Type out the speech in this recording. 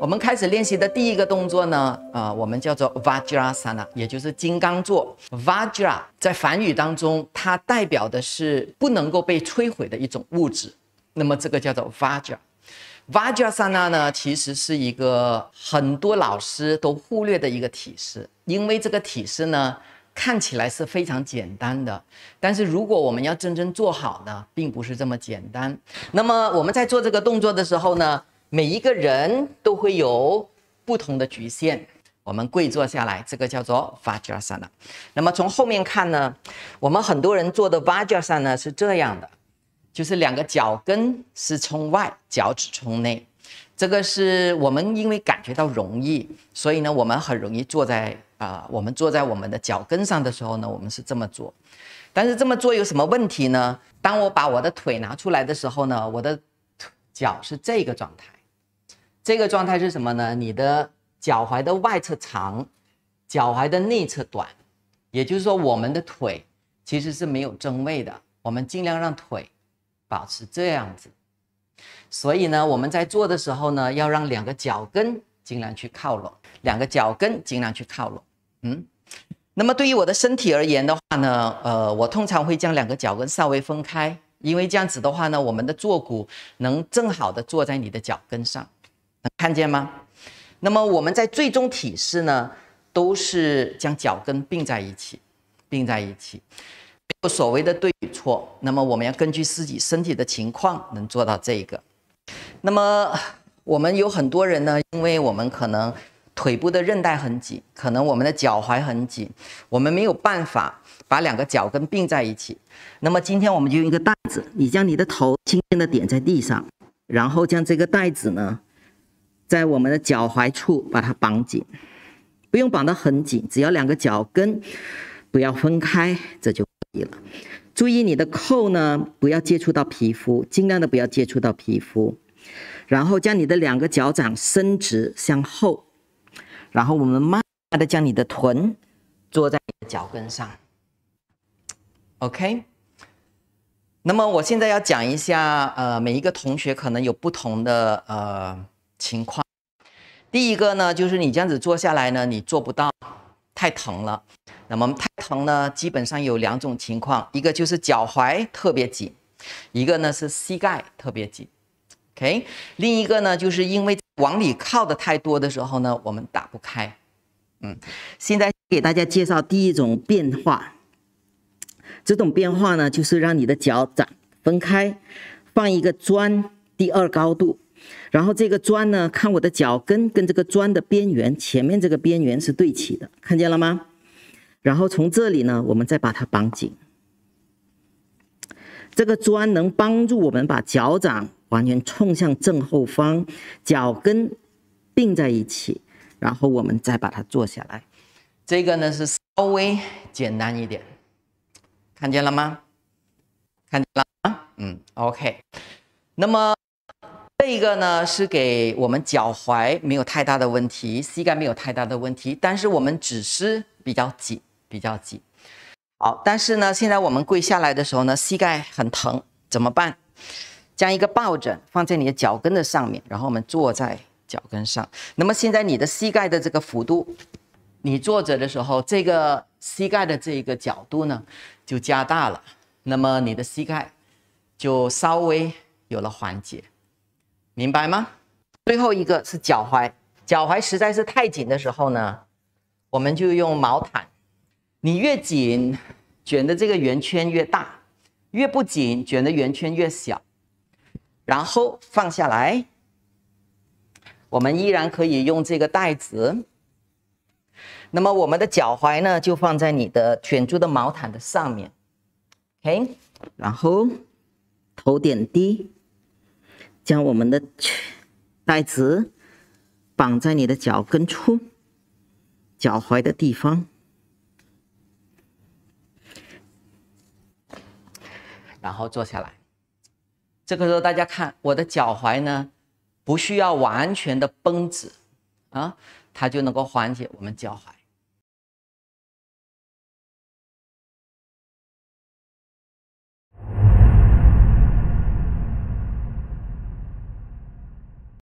我们开始练习的第一个动作呢，呃，我们叫做 Vajrasana，也就是金刚座。Vajra 在梵语当中，它代表的是不能够被摧毁的一种物质。那么这个叫做 Vajra。Vajrasana 呢，其实是一个很多老师都忽略的一个体式，因为这个体式呢，看起来是非常简单的，但是如果我们要真正做好呢，并不是这么简单。那么我们在做这个动作的时候呢？每一个人都会有不同的局限。我们跪坐下来，这个叫做 Vajrasana。那么从后面看呢，我们很多人做的 Vajrasana 是这样的，就是两个脚跟是从外，脚趾从内。这个是我们因为感觉到容易，所以呢，我们很容易坐在啊，我们坐在我们的脚跟上的时候呢，我们是这么做。但是这么做有什么问题呢？当我把我的腿拿出来的时候呢，我的腿脚是这个状态。这个状态是什么呢？你的脚踝的外侧长，脚踝的内侧短，也就是说，我们的腿其实是没有正位的。我们尽量让腿保持这样子。所以呢，我们在做的时候呢，要让两个脚跟尽量去靠拢，两个脚跟尽量去靠拢。嗯，那么对于我的身体而言的话呢，呃，我通常会将两个脚跟稍微分开，因为这样子的话呢，我们的坐骨能正好的坐在你的脚跟上。能看见吗？那么我们在最终体式呢，都是将脚跟并在一起，并在一起。没有所谓的对与错，那么我们要根据自己身体的情况能做到这个。那么我们有很多人呢，因为我们可能腿部的韧带很紧，可能我们的脚踝很紧，我们没有办法把两个脚跟并在一起。那么今天我们就用一个袋子，你将你的头轻轻的点在地上，然后将这个袋子呢。在我们的脚踝处把它绑紧，不用绑得很紧，只要两个脚跟不要分开，这就可以了。注意你的扣呢，不要接触到皮肤，尽量的不要接触到皮肤。然后将你的两个脚掌伸直向后，然后我们慢慢的将你的臀坐在脚跟上。OK。那么我现在要讲一下，呃，每一个同学可能有不同的，呃。情况，第一个呢，就是你这样子坐下来呢，你做不到，太疼了。那么太疼呢，基本上有两种情况，一个就是脚踝特别紧，一个呢是膝盖特别紧。OK，另一个呢，就是因为往里靠的太多的时候呢，我们打不开。嗯，现在给大家介绍第一种变化，这种变化呢，就是让你的脚掌分开，放一个砖，第二高度。然后这个砖呢，看我的脚跟跟这个砖的边缘，前面这个边缘是对齐的，看见了吗？然后从这里呢，我们再把它绑紧。这个砖能帮助我们把脚掌完全冲向正后方，脚跟并在一起，然后我们再把它坐下来。这个呢是稍微简单一点，看见了吗？看见了吗？嗯，OK。那么。这一个呢是给我们脚踝没有太大的问题，膝盖没有太大的问题，但是我们只是比较紧，比较紧。好，但是呢，现在我们跪下来的时候呢，膝盖很疼，怎么办？将一个抱枕放在你的脚跟的上面，然后我们坐在脚跟上。那么现在你的膝盖的这个幅度，你坐着的时候，这个膝盖的这个角度呢就加大了，那么你的膝盖就稍微有了缓解。明白吗？最后一个是脚踝，脚踝实在是太紧的时候呢，我们就用毛毯。你越紧卷的这个圆圈越大，越不紧卷的圆圈越小。然后放下来，我们依然可以用这个袋子。那么我们的脚踝呢，就放在你的卷住的毛毯的上面。OK，然后头点低。将我们的带子绑在你的脚跟处、脚踝的地方，然后坐下来。这个时候，大家看我的脚踝呢，不需要完全的绷直啊，它就能够缓解我们脚踝。